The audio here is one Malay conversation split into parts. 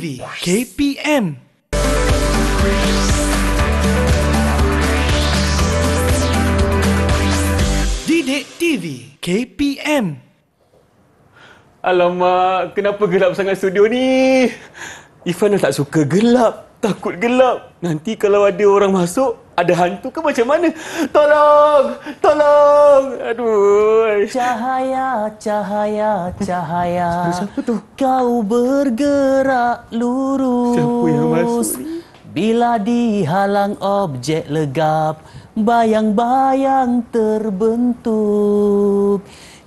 TV KPM. Didik TV KPM. Alamak, kenapa gelap sangat studio ni? Ifan dah tak suka gelap. Takut gelap. Nanti kalau ada orang masuk, ada hantu ke macam mana? Tolong! Tolong! Aduh! Cahaya, cahaya, cahaya. Siapa tu? Kau bergerak lurus. Siapa yang masuk ni? Bila dihalang objek legap, bayang-bayang terbentuk.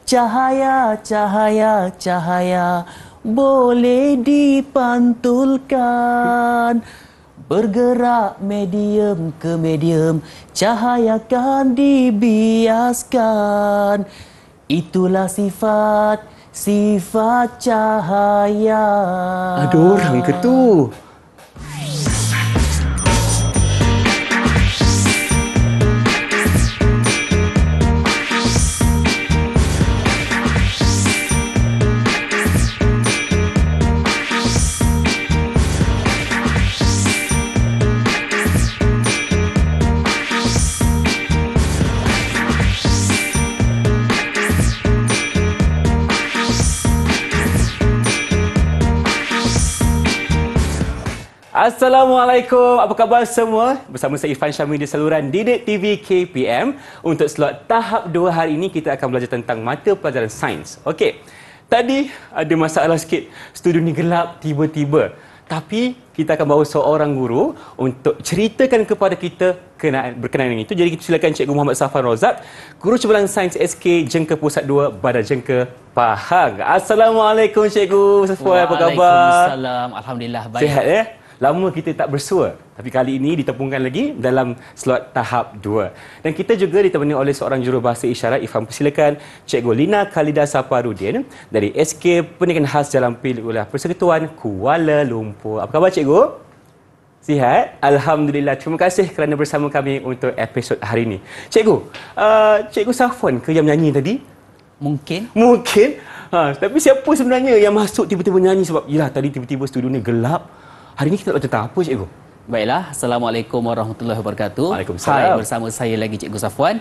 cahaya, cahaya. cahaya boleh dipantulkan bergerak medium ke medium cahaya akan dibiaskan itulah sifat sifat cahaya ada orang ke tu Assalamualaikum. Apa khabar semua? Bersama saya Irfan Syamil di saluran Didik TV KPM. Untuk slot tahap 2 hari ini, kita akan belajar tentang mata pelajaran sains. Okey. Tadi ada masalah sikit. Studio ni gelap tiba-tiba. Tapi kita akan bawa seorang guru untuk ceritakan kepada kita berkenaan dengan itu. Jadi kita silakan Cikgu Muhammad Safar Rozak, Guru Cebelang Sains SK Jengka Pusat 2 Badan Jengka Pahang. Assalamualaikum Cikgu Safar, apa khabar? Waalaikumsalam. Alhamdulillah. Baik. Sihat ya? Lama kita tak bersua. Tapi kali ini ditepungkan lagi dalam slot tahap 2. Dan kita juga ditemani oleh seorang jurubahasa isyarat. Ifan, persilakan Cikgu Golina Khalida Saparudin dari SK Pendidikan Khas Jalan Pilih oleh Persekutuan Kuala Lumpur. Apa khabar Cikgu? Sihat? Alhamdulillah. Terima kasih kerana bersama kami untuk episod hari ini. Cikgu, uh, Cikgu Safon ke yang menyanyi tadi? Mungkin. Mungkin? Ha, tapi siapa sebenarnya yang masuk tiba-tiba nyanyi sebab yelah tadi tiba-tiba studio ni gelap. Hari ini kita nak baca tentang apa cikgu? Baiklah, Assalamualaikum warahmatullahi wabarakatuh. Waalaikumsalam. Hai, bersama saya lagi cikgu Safwan.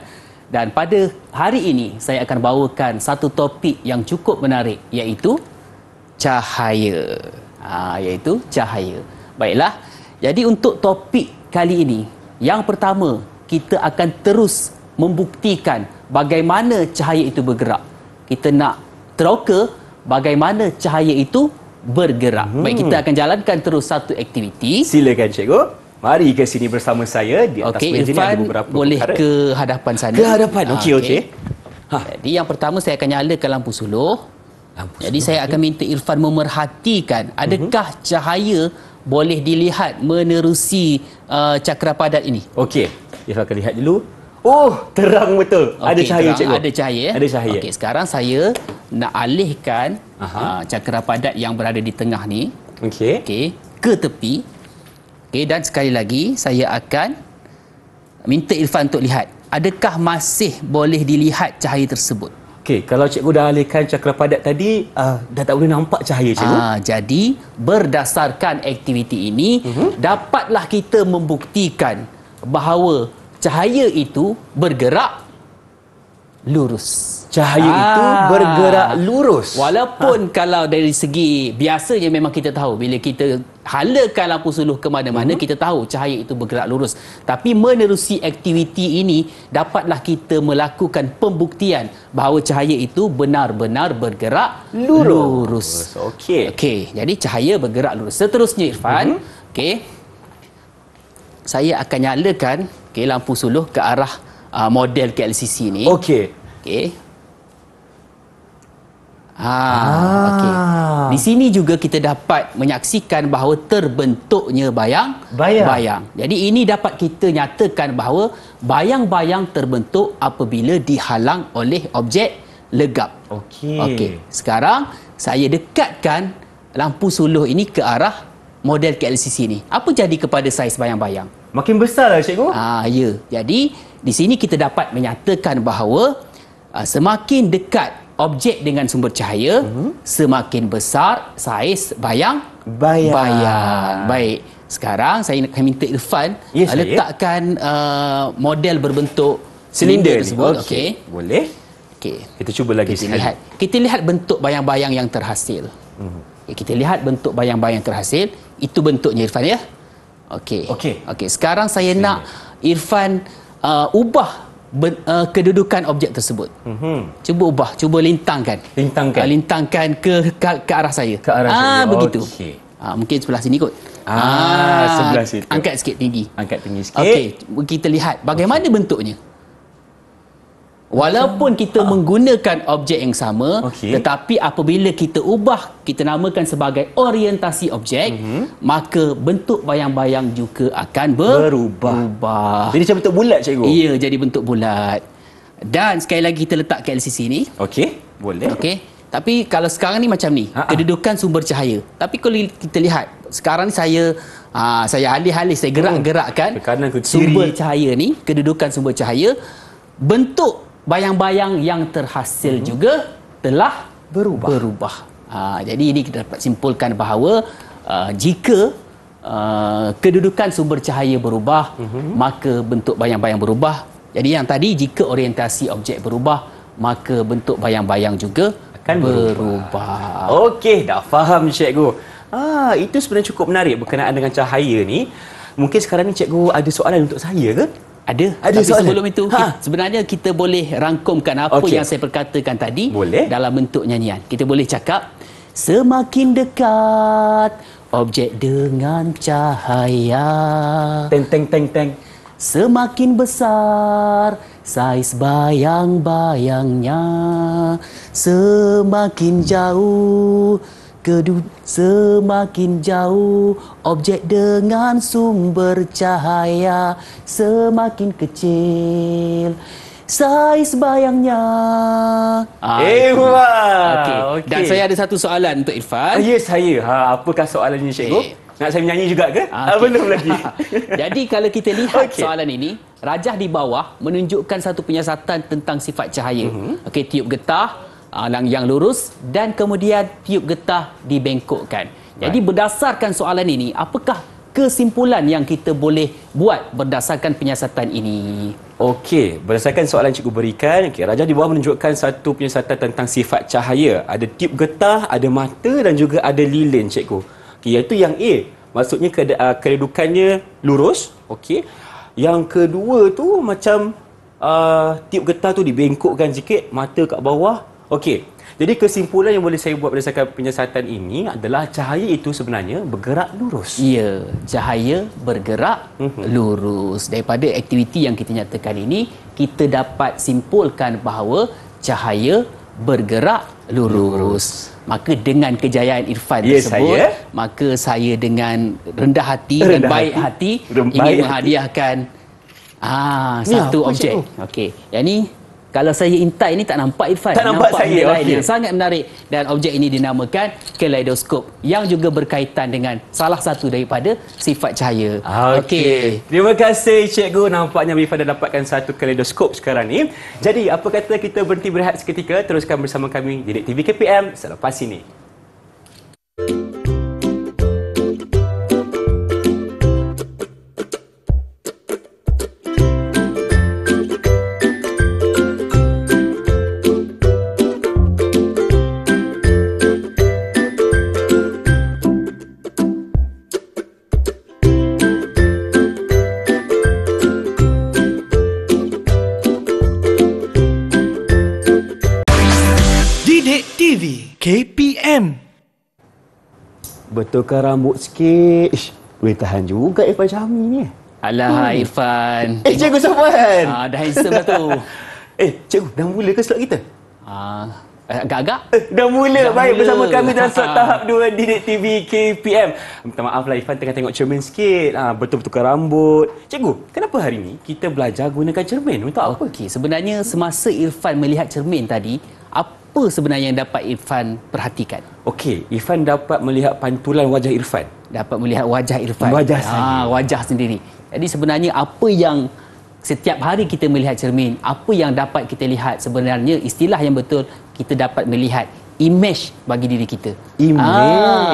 Dan pada hari ini saya akan bawakan satu topik yang cukup menarik iaitu cahaya. Ha, iaitu cahaya. Baiklah, jadi untuk topik kali ini, yang pertama kita akan terus membuktikan bagaimana cahaya itu bergerak. Kita nak teroka bagaimana cahaya itu bergerak. Hmm. Baik, kita akan jalankan terus satu aktiviti. Silakan, Cikgu. Mari ke sini bersama saya di atas okay, meja ni ada beberapa boleh ke hadapan sana. Ke hadapan, okey, okey. Okay. Ha. Jadi yang pertama saya akan nyalakan lampu suluh. Lampu Jadi suluh saya ini. akan minta Irfan memerhatikan adakah uh-huh. cahaya boleh dilihat menerusi uh, padat ini. Okey, Irfan akan lihat dulu. Oh, terang betul. Okay, ada cahaya terang, cikgu. Ada cahaya. Eh? Ada cahaya. Okey, sekarang saya nak alihkan uh, ah, cakera padat yang berada di tengah ni. Okey. Okey, ke tepi. Okey, dan sekali lagi saya akan minta Irfan untuk lihat. Adakah masih boleh dilihat cahaya tersebut? Okey, kalau cikgu dah alihkan cakera padat tadi, uh, dah tak boleh nampak cahaya cikgu. Ah, jadi, berdasarkan aktiviti ini, uh-huh. dapatlah kita membuktikan bahawa cahaya itu bergerak lurus. Cahaya ah. itu bergerak lurus. Walaupun ha. kalau dari segi biasanya memang kita tahu bila kita halakan lampu suluh ke mana-mana uh-huh. kita tahu cahaya itu bergerak lurus. Tapi menerusi aktiviti ini dapatlah kita melakukan pembuktian bahawa cahaya itu benar-benar bergerak lurus. lurus. Okey. Okey, jadi cahaya bergerak lurus. Seterusnya Irfan, uh-huh. okey. Saya akan nyalakan okay, lampu suluh ke arah uh, model KLCC ni. Okey. Okey. Ha, ah. okey. Di sini juga kita dapat menyaksikan bahawa terbentuknya bayang, bayang bayang. Jadi ini dapat kita nyatakan bahawa bayang-bayang terbentuk apabila dihalang oleh objek legap. Okey. Okey. Sekarang saya dekatkan lampu suluh ini ke arah model KLCC ni. Apa jadi kepada saiz bayang-bayang? makin besarlah cikgu. Ah ya. Jadi di sini kita dapat menyatakan bahawa uh, semakin dekat objek dengan sumber cahaya, uh-huh. semakin besar saiz bayang bayang. bayang. Baik. Sekarang saya nak minta Irfan yes, ah, letakkan uh, model berbentuk silinder tersebut. Okey. Okay. Boleh. Okey. Kita cuba lagi sekali. Lihat. Kita lihat bentuk bayang-bayang yang terhasil. Uh-huh. Mhm. Okay, kita lihat bentuk bayang-bayang terhasil. Itu bentuknya Irfan ya. Okey. Okey. Okey, sekarang saya Sini. nak Irfan uh, ubah ben, uh, kedudukan objek tersebut. Mm-hmm. Cuba ubah, cuba lintangkan. Lintangkan. Uh, lintangkan ke, ke ke arah saya. Ke arah ah, saya. Ah begitu. Okey. Ah mungkin sebelah sini kot. Ah, ah sebelah situ. Angkat sikit tinggi. Angkat tinggi sikit. Okey, kita lihat bagaimana okay. bentuknya. Walaupun kita ha. menggunakan objek yang sama okay. Tetapi apabila kita ubah Kita namakan sebagai orientasi objek mm -hmm. Maka bentuk bayang-bayang juga akan ber berubah ubah. Jadi macam bentuk bulat cikgu Ya jadi bentuk bulat Dan sekali lagi kita letak ke LCC ni Okey boleh Okey tapi kalau sekarang ni macam ni, ha -ha. kedudukan sumber cahaya. Tapi kalau kita lihat, sekarang ni saya aa, ah, saya alih-alih, saya hmm. gerak-gerakkan ke sumber cahaya ni, kedudukan sumber cahaya, bentuk bayang-bayang yang terhasil hmm. juga telah berubah. berubah. Ha, jadi ini kita dapat simpulkan bahawa uh, jika uh, kedudukan sumber cahaya berubah, hmm. maka bentuk bayang-bayang berubah. Jadi yang tadi jika orientasi objek berubah, maka bentuk bayang-bayang juga akan berubah. berubah. Okey, dah faham cikgu. Ah, itu sebenarnya cukup menarik berkenaan dengan cahaya ni. Mungkin sekarang ni cikgu ada soalan untuk saya ke? Ada. Ada Tapi soalan. sebelum itu, ha. sebenarnya kita boleh rangkumkan apa okay. yang saya perkatakan tadi boleh. dalam bentuk nyanyian. Kita boleh cakap, Semakin dekat objek dengan cahaya. Teng, teng, teng, teng. Semakin besar saiz bayang-bayangnya. Semakin jauh. Kedud semakin jauh objek dengan sumber cahaya semakin kecil saiz bayangnya. Ah, eh, wah. Okay. Okay. Dan saya ada satu soalan untuk Irfan. Ah, ya, yes, saya. Ha, apakah soalannya, Cikgu? Okay. Eh. Nak saya menyanyi juga ke? Ah, ah, okay. belum lagi. Jadi, kalau kita lihat okay. soalan ini, rajah di bawah menunjukkan satu penyiasatan tentang sifat cahaya. Mm -hmm. Okey, tiup getah, alang ah, yang lurus dan kemudian tiup getah dibengkokkan. Jadi right. berdasarkan soalan ini, apakah kesimpulan yang kita boleh buat berdasarkan penyiasatan ini? Okey, berdasarkan soalan cikgu berikan, okay, Raja di bawah menunjukkan satu penyiasatan tentang sifat cahaya. Ada tiup getah, ada mata dan juga ada lilin cikgu. Okay, iaitu yang A, maksudnya ah, kedudukannya lurus. Okey, Yang kedua tu macam uh, tiup getah tu dibengkokkan sikit, mata kat bawah, Okey. Jadi kesimpulan yang boleh saya buat berdasarkan penyiasatan ini adalah cahaya itu sebenarnya bergerak lurus. Ya, cahaya bergerak uh-huh. lurus. Daripada aktiviti yang kita nyatakan ini, kita dapat simpulkan bahawa cahaya bergerak lurus. lurus. Maka dengan kejayaan Irfan yes, ya, tersebut, saya. maka saya dengan rendah hati rendah dan baik hati, hati ingin hati. menghadiahkan ah satu ya, objek. Okey. Yang ini kalau saya intai ni tak nampak Irfan Tak nampak, nampak saya benda lain yang Sangat menarik Dan objek ini dinamakan Kaleidoskop Yang juga berkaitan dengan Salah satu daripada Sifat cahaya Okey okay. Terima kasih Cikgu Nampaknya Irfan dah dapatkan Satu kaleidoskop sekarang ni Jadi apa kata kita berhenti berehat seketika Teruskan bersama kami Di TV KPM Selepas ini Thank you. Betulkan rambut sikit. Ish, boleh tahan juga Irfan Syami ni. Alah, hmm. Irfan. Eh, cikgu Safwan. Ah, dah handsome lah tu. eh, cikgu, dah mula ke slot kita? Ah, eh, agak-agak. Eh, dah mula. Dah Baik, mula. bersama kami dalam slot ah. tahap 2 Dinik TV KPM. Minta maaf lah, Irfan tengah tengok cermin sikit. Ah, betul betulkan rambut. Cikgu, kenapa hari ni kita belajar gunakan cermin? Untuk apa? Okey, sebenarnya semasa Irfan melihat cermin tadi, apa apa sebenarnya yang dapat Irfan perhatikan? Okey, Irfan dapat melihat pantulan wajah Irfan. Dapat melihat wajah Irfan. Wajah ha, sendiri. Ah, wajah sendiri. Jadi sebenarnya apa yang setiap hari kita melihat cermin, apa yang dapat kita lihat sebenarnya istilah yang betul kita dapat melihat image bagi diri kita. Image.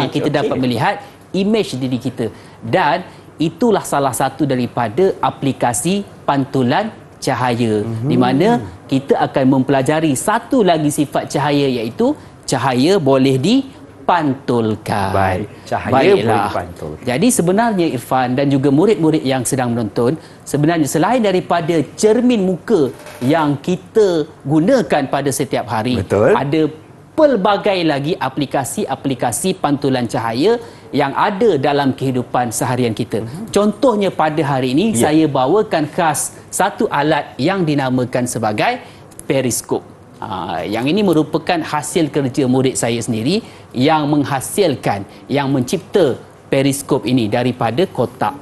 Ha, kita okay. dapat melihat image diri kita dan itulah salah satu daripada aplikasi pantulan cahaya mm-hmm. di mhm. mana kita akan mempelajari satu lagi sifat cahaya iaitu cahaya boleh dipantulkan baik cahaya Baiklah. boleh dipantulkan jadi sebenarnya Irfan dan juga murid-murid yang sedang menonton sebenarnya selain daripada cermin muka yang kita gunakan pada setiap hari Betul. ada pelbagai lagi aplikasi-aplikasi pantulan cahaya yang ada dalam kehidupan seharian kita. Mhm. Contohnya pada hari ini ya. saya bawakan khas satu alat yang dinamakan sebagai periskop. Ha, yang ini merupakan hasil kerja murid saya sendiri yang menghasilkan, yang mencipta periskop ini daripada kotak.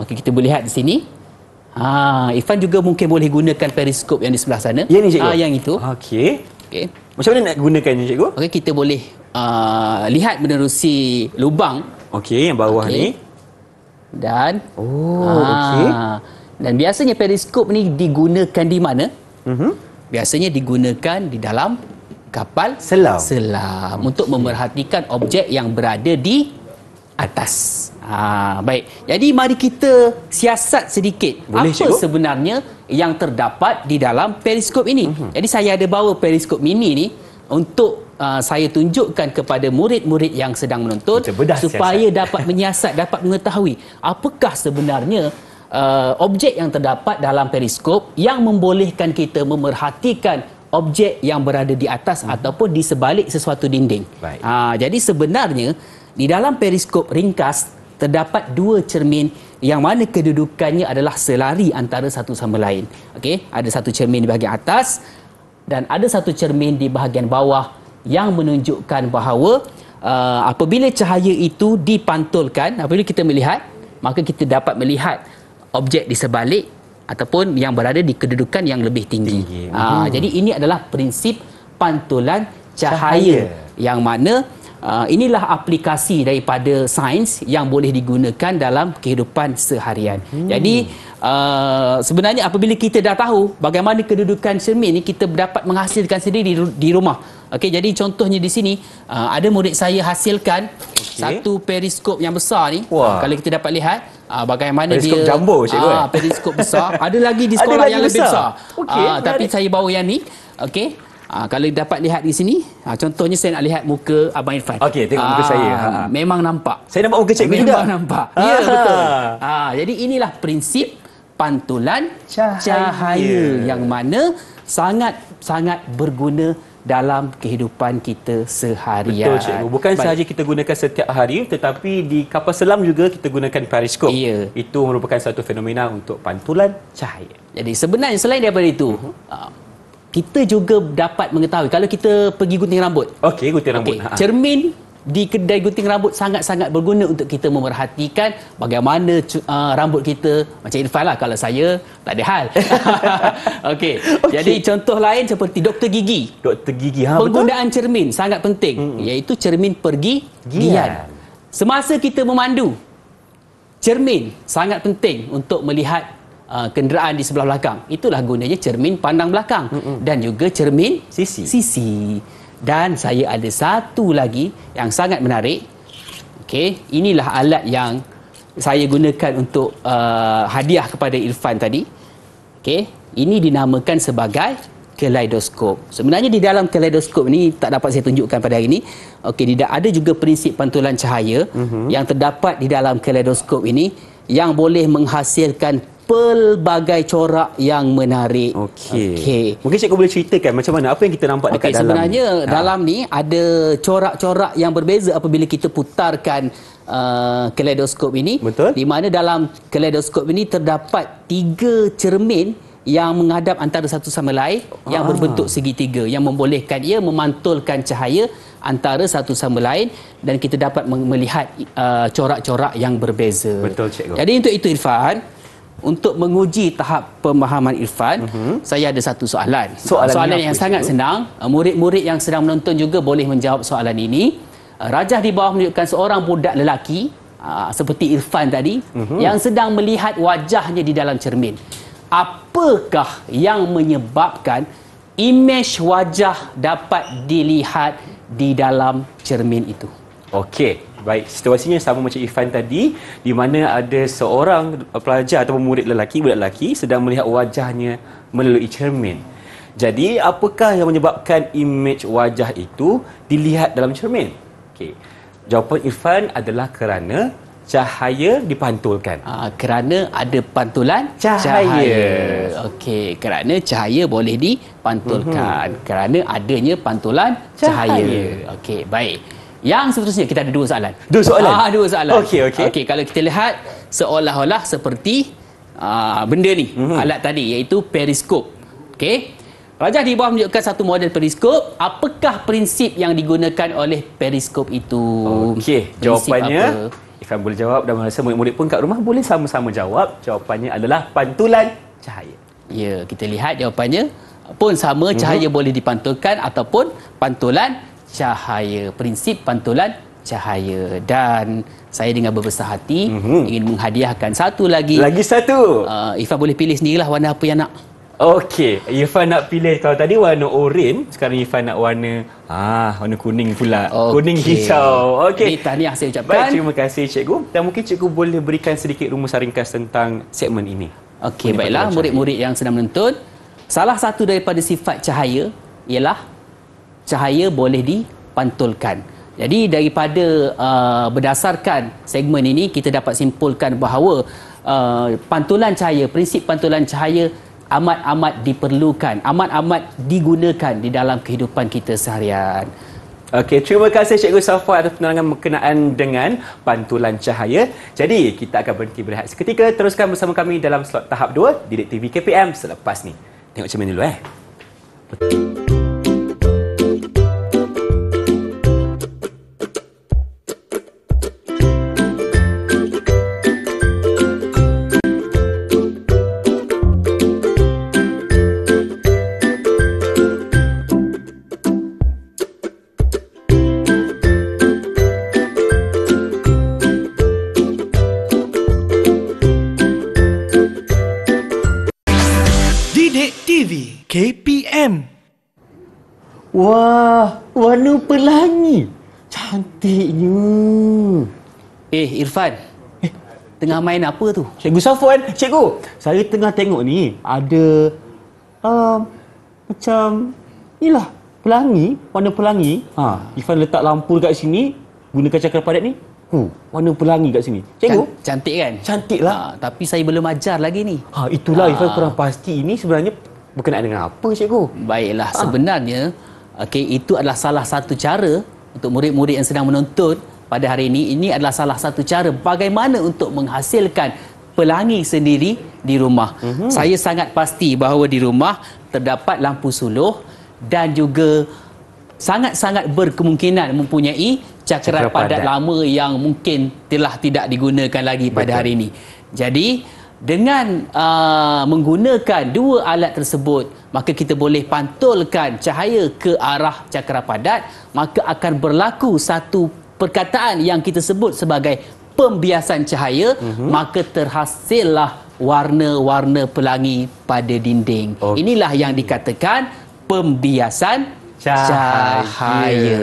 Okey, kita boleh lihat di sini. Ha, ah, Ifan juga mungkin boleh gunakan periskop yang di sebelah sana. Ya, ni, ha, yang itu. Okey. Okey. Macam mana nak gunakan ni cikgu? Okey kita boleh uh, lihat menerusi lubang. Okey yang bawah okay. ni. Dan oh uh, okey. Dan biasanya periskop ni digunakan di mana? Mm-hmm. Biasanya digunakan di dalam kapal selam. Selam okay. untuk memerhatikan objek yang berada di atas. Ah ha, baik. Jadi mari kita siasat sedikit. Boleh, apa cikgu? sebenarnya yang terdapat di dalam periskop ini. Uh mhm. -huh. Jadi saya ada bawa periskop mini ini untuk uh, saya tunjukkan kepada murid-murid yang sedang menonton supaya siasat. dapat menyiasat, dapat mengetahui apakah sebenarnya uh, objek yang terdapat dalam periskop yang membolehkan kita memerhatikan objek yang berada di atas uh mhm. -huh. ataupun di sebalik sesuatu dinding. Uh, jadi sebenarnya di dalam periskop ringkas terdapat dua cermin yang mana kedudukannya adalah selari antara satu sama lain. Okey, ada satu cermin di bahagian atas dan ada satu cermin di bahagian bawah yang menunjukkan bahawa uh, apabila cahaya itu dipantulkan, apabila kita melihat, maka kita dapat melihat objek di sebalik ataupun yang berada di kedudukan yang lebih tinggi. tinggi. Uh, hmm. Jadi ini adalah prinsip pantulan cahaya, cahaya. yang mana Ah, inilah aplikasi daripada sains yang boleh digunakan dalam kehidupan seharian. Hmm. Jadi uh, sebenarnya apabila kita dah tahu bagaimana kedudukan cermin ini kita dapat menghasilkan sendiri di, di rumah. Okey jadi contohnya di sini uh, ada murid saya hasilkan okay. satu periskop yang besar ni. Wah. Kalau kita dapat lihat uh, bagaimana periskop dia jumbo, cikgu, uh, periskop Ah periskop besar. Ada lagi di sekolah lagi yang besar. lebih besar. Okay, uh, tapi saya bawa yang ni. Okey. Uh, kalau dapat lihat di sini, uh, contohnya saya nak lihat muka Abang Irfan. Okey, tengok muka uh, saya. Ha. Memang nampak. Saya nampak muka cikgu juga. Memang nampak. Ya, ah. Ya, betul. Uh, jadi inilah prinsip pantulan cahaya, cahaya yang mana sangat-sangat berguna dalam kehidupan kita seharian. Betul cikgu, bukan Baik. sahaja kita gunakan setiap hari tetapi di kapal selam juga kita gunakan periskop. Ia ya. Itu merupakan satu fenomena untuk pantulan cahaya. Jadi sebenarnya selain daripada itu, uh-huh. Mhm. uh huh kita juga dapat mengetahui kalau kita pergi gunting rambut. Okey, gunting rambut. Okay. Ha, ha. Cermin di kedai gunting rambut sangat-sangat berguna untuk kita memerhatikan bagaimana uh, rambut kita macam Irfan lah kalau saya tak ada hal Okey, okay. jadi contoh lain seperti doktor gigi doktor gigi ha, penggunaan betul? cermin sangat penting hmm. iaitu cermin pergi gian. gian semasa kita memandu cermin sangat penting untuk melihat Uh, kenderaan di sebelah belakang. Itulah gunanya cermin pandang belakang mm -hmm. dan juga cermin sisi. sisi. Dan saya ada satu lagi yang sangat menarik. Okey, inilah alat yang saya gunakan untuk uh, hadiah kepada Irfan tadi. Okey, ini dinamakan sebagai kaleidoskop. Sebenarnya di dalam kaleidoskop ni tak dapat saya tunjukkan pada hari ini. Okey, tidak ada juga prinsip pantulan cahaya mm -hmm. yang terdapat di dalam kaleidoskop ini yang boleh menghasilkan pelbagai corak yang menarik. Okey. Okay. Mungkin cikgu boleh ceritakan macam mana apa yang kita nampak dekat okay, dalam. Sebenarnya ni? Ha. dalam ni ada corak-corak yang berbeza apabila kita putarkan uh, kaleidoskop ini Betul? di mana dalam kaleidoskop ini terdapat tiga cermin yang menghadap antara satu sama lain yang ah. berbentuk segitiga yang membolehkan ia memantulkan cahaya antara satu sama lain dan kita dapat melihat uh, corak-corak yang berbeza. Betul cikgu. Jadi untuk itu Irfan untuk menguji tahap pemahaman Irfan, uh mhm. -huh. saya ada satu soalan. Soalan, soalan yang sangat itu? senang. Eh, murid-murid yang sedang menonton juga boleh menjawab soalan ini. Eh, rajah di bawah menunjukkan seorang budak lelaki ah, seperti Irfan tadi uh mhm. -huh. yang sedang melihat wajahnya di dalam cermin. Apakah yang menyebabkan imej wajah dapat dilihat di dalam cermin itu? Okey. Baik, situasinya sama macam Ifan tadi di mana ada seorang pelajar atau murid lelaki, budak lelaki sedang melihat wajahnya melalui cermin. Jadi, apakah yang menyebabkan imej wajah itu dilihat dalam cermin? Okay, Jawapan Ifan adalah kerana cahaya dipantulkan. Ha, kerana ada pantulan cahaya. cahaya. Okey, kerana cahaya boleh dipantulkan. Mm-hmm. Kerana adanya pantulan cahaya. cahaya. Okey, baik. Yang seterusnya kita ada dua soalan. Dua soalan. Ah dua soalan. Okey okey. Okey kalau kita lihat seolah-olah seperti ah benda ni mm-hmm. alat tadi iaitu periskop. Okey. Rajah di bawah menunjukkan satu model periskop. Apakah prinsip yang digunakan oleh periskop itu? Okey, jawapannya apa? Ifan boleh jawab dan rasa murid-murid pun kat rumah boleh sama-sama jawab. Jawapannya adalah pantulan cahaya. Ya, kita lihat jawapannya pun sama cahaya mm-hmm. boleh dipantulkan ataupun pantulan cahaya prinsip pantulan cahaya dan saya dengan berbesar hati mm-hmm. ingin menghadiahkan satu lagi lagi satu uh, ah, Ifa boleh pilih sendirilah warna apa yang nak Okey, Ifa nak pilih kalau tadi warna oren, sekarang Ifa nak warna ah warna kuning pula. Okay. Kuning hijau. Okey. Ini tahniah saya ucapkan. Baik, terima kasih cikgu. Dan mungkin cikgu boleh berikan sedikit rumus ringkas tentang segmen ini. Okey, baiklah murid-murid yang sedang menonton. Salah satu daripada sifat cahaya ialah cahaya boleh dipantulkan. Jadi daripada uh, berdasarkan segmen ini kita dapat simpulkan bahawa uh, pantulan cahaya, prinsip pantulan cahaya amat-amat diperlukan, amat-amat digunakan di dalam kehidupan kita seharian. Okey, terima kasih Cikgu Safwan atas penerangan berkenaan dengan pantulan cahaya. Jadi, kita akan berhenti berehat seketika. Teruskan bersama kami dalam slot tahap 2 Didik TV KPM selepas ni. Tengok cermin dulu eh. Betul. warna pelangi. Cantiknya. Eh, Irfan. Eh. Tengah main apa tu? Cikgu Safuan. Cikgu, saya tengah tengok ni. Ada... Um, macam... Inilah. Pelangi. Warna pelangi. Ha. Irfan letak lampu kat sini. Gunakan cakar padat ni. Hu, warna pelangi kat sini. Cikgu. cantik kan? Cantik lah. Ha, tapi saya belum ajar lagi ni. Ha, itulah ha. Irfan kurang pasti. Ini sebenarnya berkenaan dengan apa, cikgu? Baiklah. Ha. Sebenarnya... Okey, itu adalah salah satu cara untuk murid-murid yang sedang menonton pada hari ini. Ini adalah salah satu cara bagaimana untuk menghasilkan pelangi sendiri di rumah. Mm-hmm. Saya sangat pasti bahawa di rumah terdapat lampu suluh dan juga sangat-sangat berkemungkinan mempunyai cakera cakaran padat, padat lama yang mungkin telah tidak digunakan lagi pada hari ini. Jadi dengan uh, menggunakan dua alat tersebut maka kita boleh pantulkan cahaya ke arah cakera padat maka akan berlaku satu perkataan yang kita sebut sebagai pembiasan cahaya mm -hmm. maka terhasillah warna-warna pelangi pada dinding okay. inilah yang dikatakan pembiasan cahaya, cahaya.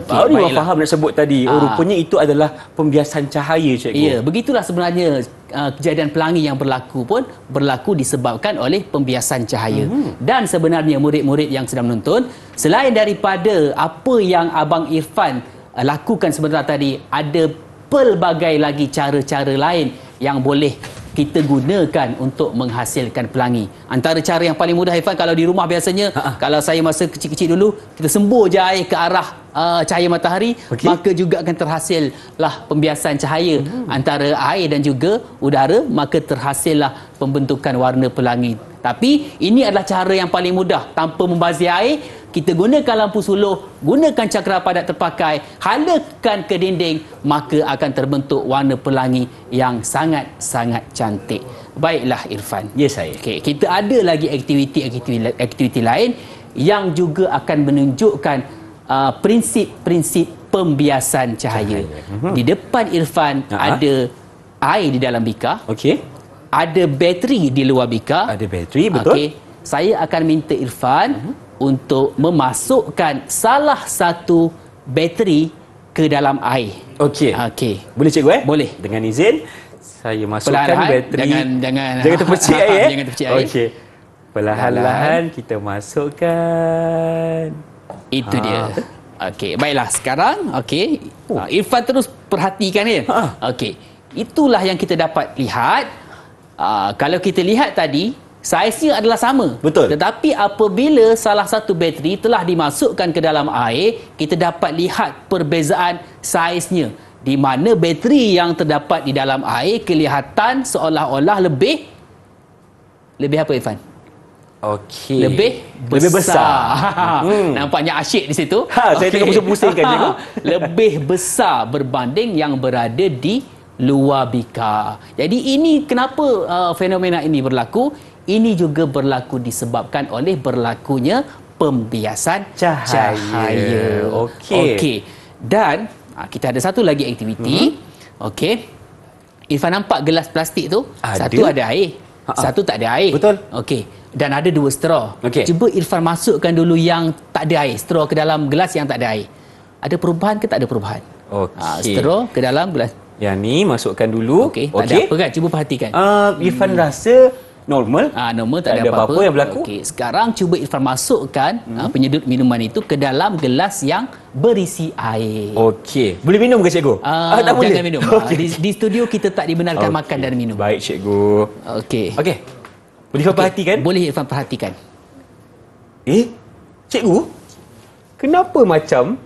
Okay, Baru awak faham nak sebut tadi. Oh, ah. rupanya itu adalah pembiasan cahaya, cikgu. Ya, begitulah sebenarnya ah, kejadian pelangi yang berlaku pun berlaku disebabkan oleh pembiasan cahaya. Hmm. Dan sebenarnya murid-murid yang sedang menonton, selain daripada apa yang Abang Irfan ah, lakukan sebenarnya tadi, ada pelbagai lagi cara-cara lain yang boleh kita gunakan untuk menghasilkan pelangi. Antara cara yang paling mudah Ifan kalau di rumah biasanya Ha-ha. kalau saya masa kecil-kecil dulu kita sembur je air ke arah uh, cahaya matahari okay. maka juga akan terhasil lah pembiasan cahaya uh antara air dan juga udara maka terhasil lah pembentukan warna pelangi. Tapi ini adalah cara yang paling mudah tanpa membazir air kita gunakan lampu suluh, gunakan cakera padat terpakai, halakan ke dinding, maka akan terbentuk warna pelangi yang sangat-sangat cantik. Baiklah Irfan. Ya yes, saya. Okay, kita ada lagi aktiviti-aktiviti lain yang juga akan menunjukkan uh, prinsip-prinsip pembiasan cahaya. cahaya. Mhm. Di depan Irfan uh-huh. ada air di dalam bika. Okey. Ada bateri di luar bika. Ada bateri, betul. Okey saya akan minta Irfan uh-huh. untuk memasukkan salah satu bateri ke dalam air. Okey. Okey. Boleh cikgu eh? Boleh. Dengan izin saya masukkan Pelahan. bateri. Jangan jangan jangan terpercik air eh. Jangan terpercik air. Okey. Perlahan-lahan kita masukkan. Itu ha. dia. Okey, baiklah sekarang okey. Oh. Ah, Irfan terus perhatikan ya. Eh? Okey. Itulah yang kita dapat lihat. Uh, kalau kita lihat tadi saiznya adalah sama. Betul. Tetapi apabila salah satu bateri telah dimasukkan ke dalam air, kita dapat lihat perbezaan saiznya. Di mana bateri yang terdapat di dalam air kelihatan seolah-olah lebih lebih apa Irfan? Okey. Lebih besar. lebih besar. hmm. Nampaknya asyik di situ. Ha, okay. saya tengah pusing-pusingkan je. lebih besar berbanding yang berada di luar bika. Jadi ini kenapa uh, fenomena ini berlaku? Ini juga berlaku disebabkan oleh berlakunya pembiasan cahaya. cahaya. Okey. Okey. Dan ah, kita ada satu lagi aktiviti. Mm-hmm. Okey. Irfan nampak gelas plastik tu? Ada. Satu ada air. Ha-ha. Satu tak ada air. Betul. Okey. Dan ada dua straw. Okay. Cuba Irfan masukkan dulu yang tak ada air, straw ke dalam gelas yang tak ada air. Ada perubahan ke tak ada perubahan? Ah, Okey. Ha, straw ke dalam gelas. Yang ni masukkan dulu. Okey. Okay. ada apa kan? Cuba perhatikan. Uh, Irfan hmm. rasa normal. Ah ha, normal tak, tak ada apa-apa yang berlaku. Okey, sekarang cuba Irfan masukkan hmm. ha, penyedut minuman itu ke dalam gelas yang berisi air. Okey. Boleh minum ke cikgu? Ah ha, ha, tak boleh. minum. Ah, okay. Ha, di, di studio kita tak dibenarkan okay. makan dan minum. Baik cikgu. Okey. Okey. Boleh Irfan okay. perhatikan? Boleh Irfan perhatikan. Eh? Cikgu? Kenapa macam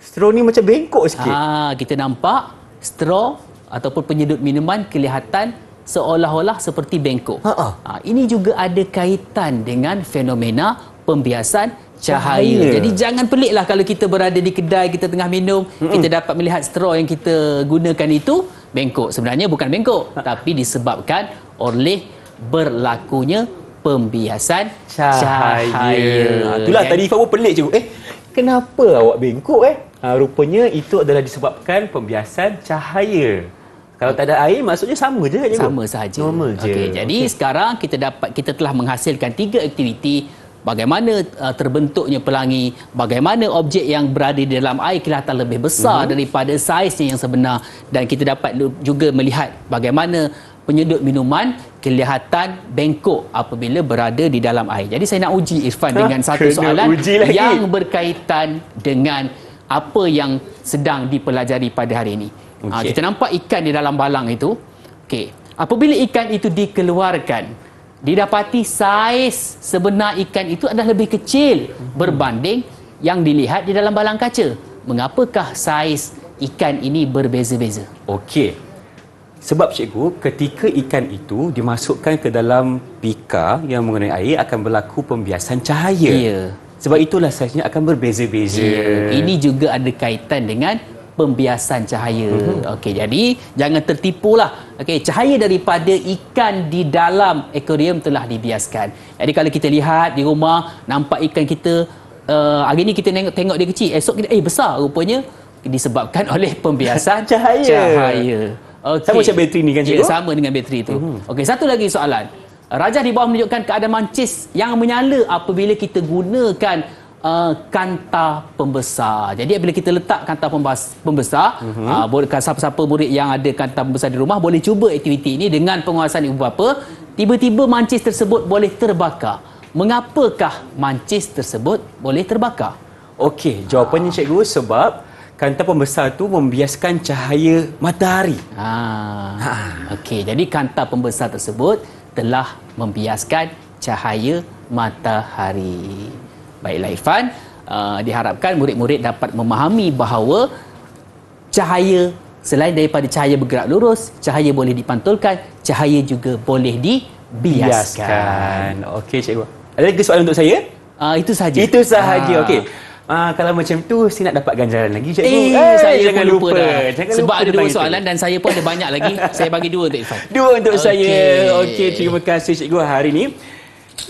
straw ni macam bengkok sikit? Ah ha, kita nampak straw ataupun penyedut minuman kelihatan seolah-olah seperti bengkok. Ha, ha. ha, ini juga ada kaitan dengan fenomena pembiasan cahaya. cahaya. Jadi jangan peliklah kalau kita berada di kedai, kita tengah minum, Mm-mm. kita dapat melihat straw yang kita gunakan itu bengkok. Sebenarnya bukan bengkok, ha. tapi disebabkan oleh berlakunya pembiasan cahaya. cahaya. Ha, itulah kan? tadi Ifah pelik je. Eh, kenapa awak bengkok eh? Uh, rupanya itu adalah disebabkan pembiasan cahaya. Kalau tak ada air maksudnya sama je kan Sama sahaja. Normal je. Okay, jadi okay. sekarang kita dapat kita telah menghasilkan tiga aktiviti bagaimana uh, terbentuknya pelangi, bagaimana objek yang berada di dalam air kelihatan lebih besar mm-hmm. daripada saiznya yang sebenar dan kita dapat juga melihat bagaimana penyedut minuman kelihatan bengkok apabila berada di dalam air. Jadi saya nak uji Irfan ha, dengan satu soalan yang berkaitan dengan apa yang sedang dipelajari pada hari ini. Ah, okay. Ha, kita nampak ikan di dalam balang itu. Okey. Apabila ikan itu dikeluarkan, didapati saiz sebenar ikan itu adalah lebih kecil berbanding yang dilihat di dalam balang kaca. Mengapakah saiz ikan ini berbeza-beza? Okey. Sebab cikgu, ketika ikan itu dimasukkan ke dalam pika yang mengenai air akan berlaku pembiasan cahaya. Ya. Sebab itulah saiznya akan berbeza-beza. Ya. Ini juga ada kaitan dengan pembiasan cahaya. Mm-hmm. Okey, jadi jangan tertipu lah. Okey, cahaya daripada ikan di dalam akuarium telah dibiaskan. Jadi kalau kita lihat di rumah nampak ikan kita uh, hari ni kita tengok tengok dia kecil, esok kita eh besar rupanya disebabkan oleh pembiasan cahaya. Cahaya. Okay. Sama macam bateri ni kan cikgu? Ya, sama dengan bateri tu. Mm-hmm. Okey, satu lagi soalan. Rajah di bawah menunjukkan keadaan mancis yang menyala apabila kita gunakan uh, kanta pembesar. Jadi bila kita letak kanta pembesar, boleh mhm. uh-huh. uh, kan, siapa-siapa murid yang ada kanta pembesar di rumah boleh cuba aktiviti ini dengan penguasaan ibu bapa. Tiba-tiba mancis tersebut boleh terbakar. Mengapakah mancis tersebut boleh terbakar? Okey, jawapannya uh. cikgu sebab kanta pembesar tu membiaskan cahaya matahari. Ah. Okey, jadi kanta pembesar tersebut telah membiaskan cahaya matahari. Baiklah Irfan, uh, ah, diharapkan murid-murid dapat memahami bahawa cahaya selain daripada cahaya bergerak lurus, cahaya boleh dipantulkan, cahaya juga boleh dibiaskan. Okey cikgu. Ada lagi soalan untuk saya? Uh, itu sahaja. Itu sahaja. Uh. Okey. Uh, kalau macam tu saya nak dapat ganjaran lagi cikgu. Eh, eh saya jangan lupa, lupa dah. Jangan Sebab lupa ada dua soalan itu. dan saya pun ada banyak lagi. saya bagi dua untuk Irfan. Dua untuk okay. saya. Okey, terima kasih cikgu hari ini.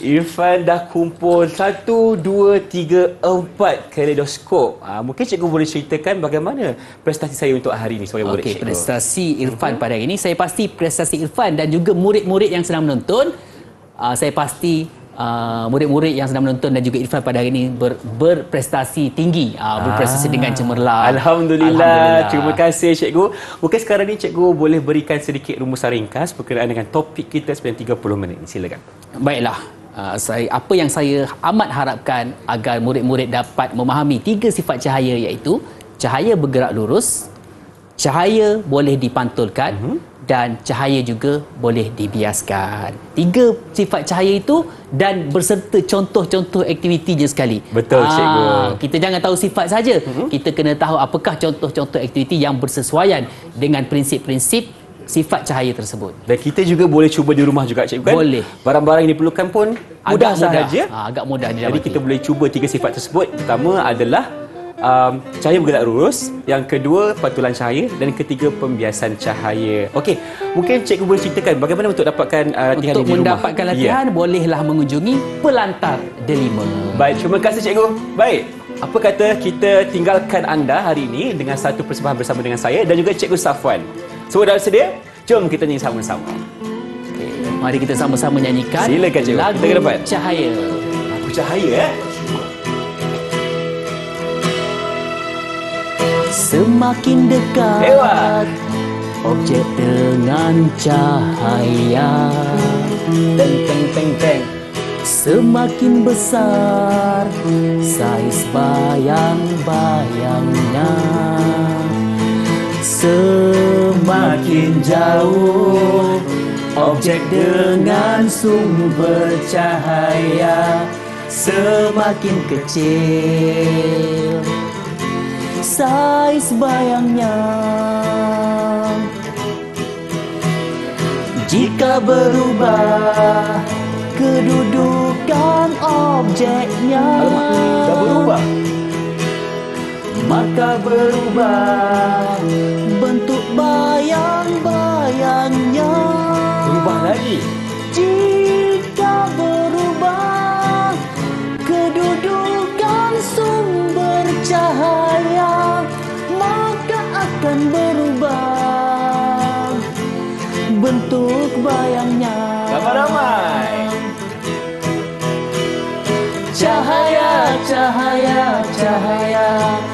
Irfan dah kumpul satu, dua, tiga, empat kaleidoskop. Uh, mungkin cikgu boleh ceritakan bagaimana prestasi saya untuk hari ini sebagai murid okay, cikgu. Prestasi Irfan uh-huh. pada hari ini, saya pasti prestasi Irfan dan juga murid-murid yang sedang menonton, uh, saya pasti Ah, murid-murid yang sedang menonton dan juga Irfan pada hari ini ber, berprestasi tinggi uh, berprestasi ah. dengan cemerlang Alhamdulillah. Alhamdulillah terima kasih Cikgu mungkin sekarang ini Cikgu boleh berikan sedikit rumusan ringkas berkenaan dengan topik kita sepanjang 30 minit silakan baiklah Uh, saya, apa yang saya amat harapkan agar murid-murid dapat memahami tiga sifat cahaya iaitu cahaya bergerak lurus, cahaya boleh dipantulkan uh-huh dan cahaya juga boleh dibiaskan. Tiga sifat cahaya itu dan berserta contoh-contoh aktiviti je sekali. Betul, Aa, ah, Cikgu. Kita jangan tahu sifat saja. Mm-hmm. Kita kena tahu apakah contoh-contoh aktiviti yang bersesuaian dengan prinsip-prinsip sifat cahaya tersebut. Dan kita juga boleh cuba di rumah juga, Cikgu. Kan? Boleh. Barang-barang yang diperlukan pun mudah, mudah sahaja. Ha, agak mudah. Jadi kita boleh cuba tiga sifat tersebut. Pertama adalah um, cahaya bergerak lurus, yang kedua pantulan cahaya dan ketiga pembiasan cahaya. Okey, mungkin cikgu boleh ceritakan bagaimana untuk dapatkan uh, untuk di rumah. mendapatkan ya. latihan yeah. bolehlah mengunjungi Pelantar Delima. Baik, terima kasih cikgu. Baik. Apa kata kita tinggalkan anda hari ini dengan satu persembahan bersama dengan saya dan juga Cikgu Safwan. Semua dah sedia? Jom kita nyanyi sama-sama. Okay. Mari kita sama-sama nyanyikan Silakan, cikgu. lagu kita Cahaya. Lagu Cahaya, eh? semakin dekat Hebat. Objek dengan cahaya Teng teng teng teng Semakin besar Saiz bayang-bayangnya Semakin jauh Objek dengan sumber cahaya Semakin kecil saiz bayangnya Jika berubah kedudukan objeknya berubah Maka berubah bentuk bayang-bayangnya Berubah lagi untuk bayangnya Kabar ramai Cahaya, cahaya, cahaya